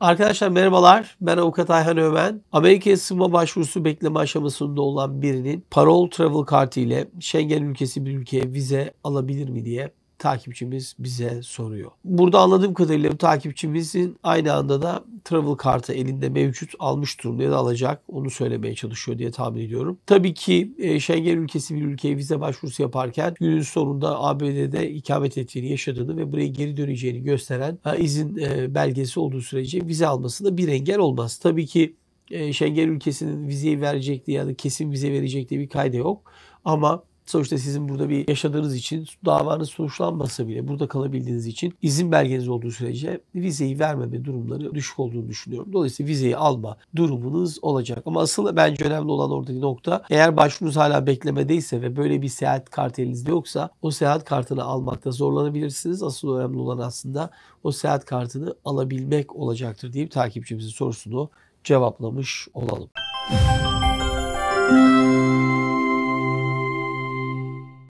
Arkadaşlar merhabalar. Ben Avukat Ayhan Ömen Amerika'ya sığınma başvurusu bekleme aşamasında olan birinin parol travel kartı ile Schengen ülkesi bir ülkeye vize alabilir mi diye takipçimiz bize soruyor. Burada anladığım kadarıyla bu takipçimizin aynı anda da travel kartı elinde mevcut almış durumda ya da alacak. Onu söylemeye çalışıyor diye tahmin ediyorum. Tabii ki e, Schengen ülkesi bir ülkeye vize başvurusu yaparken günün sonunda ABD'de ikamet ettiğini yaşadığını ve buraya geri döneceğini gösteren izin e, belgesi olduğu sürece vize almasında bir engel olmaz. Tabii ki e, Schengen ülkesinin vizeyi verecek ya da kesin vize verecek bir kayda yok. Ama Sonuçta sizin burada bir yaşadığınız için davanız sonuçlanmasa bile burada kalabildiğiniz için izin belgeniz olduğu sürece vizeyi vermeme durumları düşük olduğunu düşünüyorum. Dolayısıyla vizeyi alma durumunuz olacak. Ama asıl bence önemli olan oradaki nokta eğer başvurunuz hala beklemedeyse ve böyle bir seyahat kartı elinizde yoksa o seyahat kartını almakta zorlanabilirsiniz. Asıl önemli olan aslında o seyahat kartını alabilmek olacaktır deyip takipçimizin sorusunu cevaplamış olalım. Müzik